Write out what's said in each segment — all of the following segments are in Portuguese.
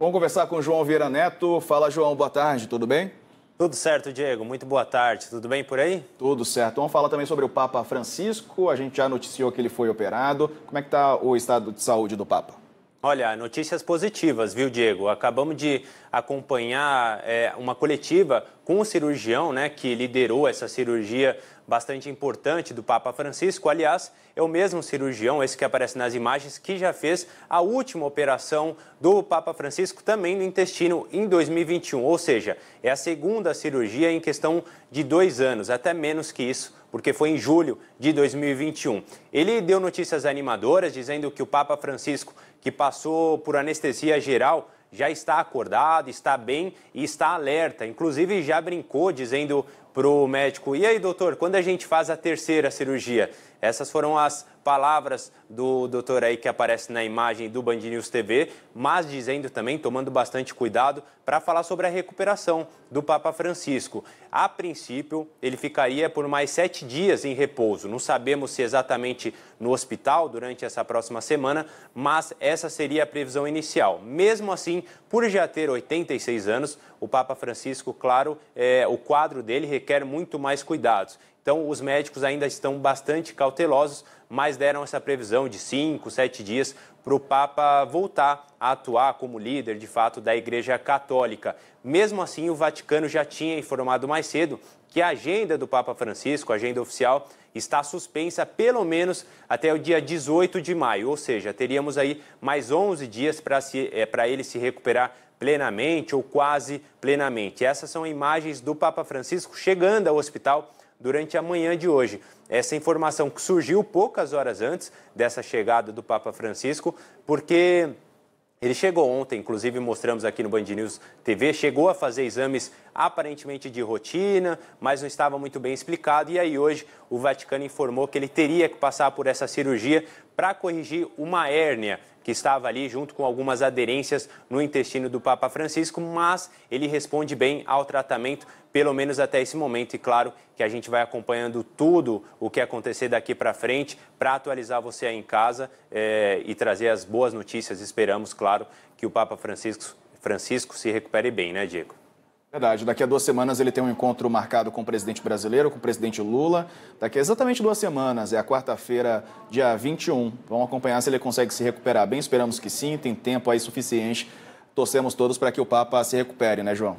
Vamos conversar com o João Vieira Neto. Fala, João, boa tarde, tudo bem? Tudo certo, Diego. Muito boa tarde. Tudo bem por aí? Tudo certo. Vamos falar também sobre o Papa Francisco. A gente já noticiou que ele foi operado. Como é que está o estado de saúde do Papa? Olha, notícias positivas, viu, Diego? Acabamos de acompanhar é, uma coletiva com o cirurgião, né, que liderou essa cirurgia bastante importante do Papa Francisco. Aliás, é o mesmo cirurgião, esse que aparece nas imagens, que já fez a última operação do Papa Francisco também no intestino em 2021. Ou seja, é a segunda cirurgia em questão de dois anos, até menos que isso porque foi em julho de 2021. Ele deu notícias animadoras, dizendo que o Papa Francisco, que passou por anestesia geral, já está acordado, está bem e está alerta. Inclusive, já brincou dizendo para o médico: E aí, doutor, quando a gente faz a terceira cirurgia? Essas foram as palavras do doutor aí que aparece na imagem do Band News TV, mas dizendo também, tomando bastante cuidado, para falar sobre a recuperação do Papa Francisco. A princípio, ele ficaria por mais sete dias em repouso. Não sabemos se exatamente no hospital durante essa próxima semana, mas essa seria a previsão inicial. Mesmo assim, por já ter 86 anos, o Papa Francisco, claro, é, o quadro dele requer muito mais cuidados. Então, os médicos ainda estão bastante cautelosos, mas deram essa previsão de 5, 7 dias para o Papa voltar a atuar como líder, de fato, da Igreja Católica. Mesmo assim, o Vaticano já tinha informado mais cedo que a agenda do Papa Francisco, a agenda oficial, está suspensa pelo menos até o dia 18 de maio, ou seja, teríamos aí mais 11 dias para eh, ele se recuperar plenamente ou quase plenamente. Essas são imagens do Papa Francisco chegando ao hospital durante a manhã de hoje. Essa informação que surgiu poucas horas antes dessa chegada do Papa Francisco, porque ele chegou ontem, inclusive mostramos aqui no Band News TV, chegou a fazer exames aparentemente de rotina, mas não estava muito bem explicado. E aí hoje o Vaticano informou que ele teria que passar por essa cirurgia para corrigir uma hérnia que estava ali junto com algumas aderências no intestino do Papa Francisco, mas ele responde bem ao tratamento, pelo menos até esse momento. E claro que a gente vai acompanhando tudo o que acontecer daqui para frente para atualizar você aí em casa é, e trazer as boas notícias. Esperamos, claro, que o Papa Francisco, Francisco se recupere bem, né, Diego? Verdade, daqui a duas semanas ele tem um encontro marcado com o presidente brasileiro, com o presidente Lula. Daqui a exatamente duas semanas, é a quarta-feira, dia 21. Vamos acompanhar se ele consegue se recuperar bem, esperamos que sim, tem tempo aí suficiente. Torcemos todos para que o Papa se recupere, né, João?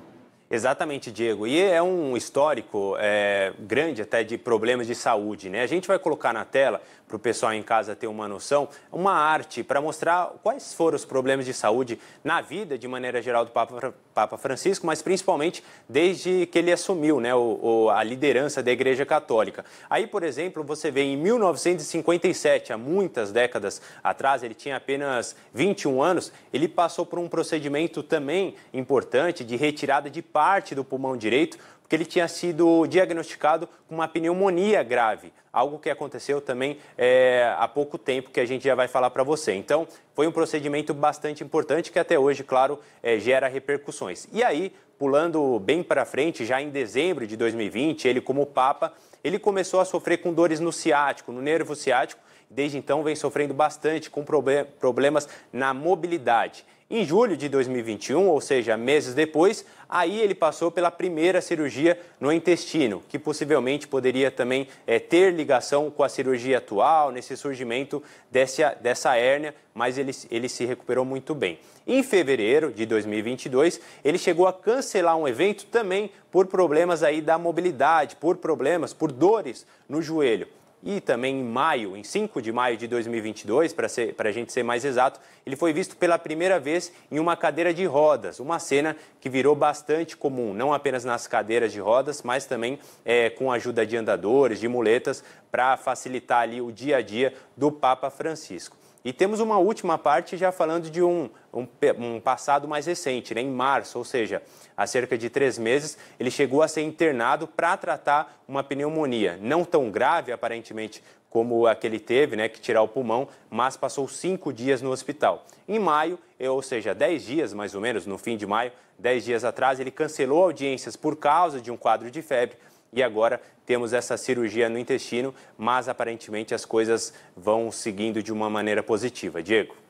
Exatamente, Diego. E é um histórico é, grande até de problemas de saúde. Né? A gente vai colocar na tela, para o pessoal em casa ter uma noção, uma arte para mostrar quais foram os problemas de saúde na vida, de maneira geral, do Papa, Papa Francisco, mas principalmente desde que ele assumiu né, o, o, a liderança da Igreja Católica. Aí, por exemplo, você vê em 1957, há muitas décadas atrás, ele tinha apenas 21 anos, ele passou por um procedimento também importante de retirada de pá parte do pulmão direito, porque ele tinha sido diagnosticado com uma pneumonia grave, algo que aconteceu também é, há pouco tempo, que a gente já vai falar para você. Então, foi um procedimento bastante importante que até hoje, claro, é, gera repercussões. E aí, pulando bem para frente, já em dezembro de 2020, ele, como Papa, ele começou a sofrer com dores no ciático, no nervo ciático. Desde então, vem sofrendo bastante com problemas na mobilidade. Em julho de 2021, ou seja, meses depois, aí ele passou pela primeira cirurgia no intestino, que possivelmente poderia também é, ter ligação com a cirurgia atual, nesse surgimento dessa, dessa hérnia, mas ele, ele se recuperou muito bem. Em fevereiro de 2022, ele chegou a cancelar um evento também por problemas aí da mobilidade, por problemas, por dores no joelho e também em maio, em 5 de maio de 2022, para a gente ser mais exato, ele foi visto pela primeira vez em uma cadeira de rodas, uma cena que virou bastante comum, não apenas nas cadeiras de rodas, mas também é, com a ajuda de andadores, de muletas, para facilitar ali o dia a dia do Papa Francisco. E temos uma última parte já falando de um, um, um, passado mais recente, né? em março, ou seja, há cerca de três meses, ele chegou a ser internado para tratar uma pneumonia. Não tão grave, aparentemente, como a que ele teve, né? que tirar o pulmão, mas passou cinco dias no hospital. Em maio, eh, ou seja, dez dias mais ou menos, no fim de maio, dez dias atrás, ele cancelou audiências por causa de um quadro de febre e agora temos essa cirurgia no intestino, mas aparentemente as coisas vão seguindo de uma maneira positiva. Diego.